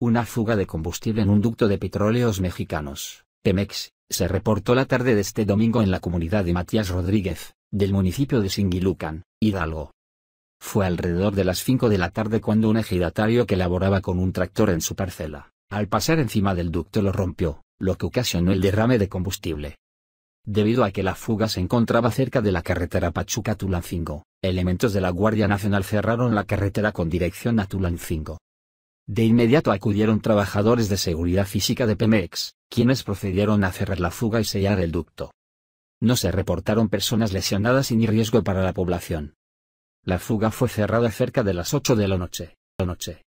una fuga de combustible en un ducto de petróleos mexicanos, Pemex, se reportó la tarde de este domingo en la comunidad de Matías Rodríguez, del municipio de Singilucan, Hidalgo. Fue alrededor de las 5 de la tarde cuando un ejidatario que laboraba con un tractor en su parcela, al pasar encima del ducto lo rompió, lo que ocasionó el derrame de combustible. Debido a que la fuga se encontraba cerca de la carretera Pachuca-Tulancingo, elementos de la Guardia Nacional cerraron la carretera con dirección a Tulancingo. De inmediato acudieron trabajadores de seguridad física de Pemex, quienes procedieron a cerrar la fuga y sellar el ducto. No se reportaron personas lesionadas y ni riesgo para la población. La fuga fue cerrada cerca de las 8 de la noche. La noche.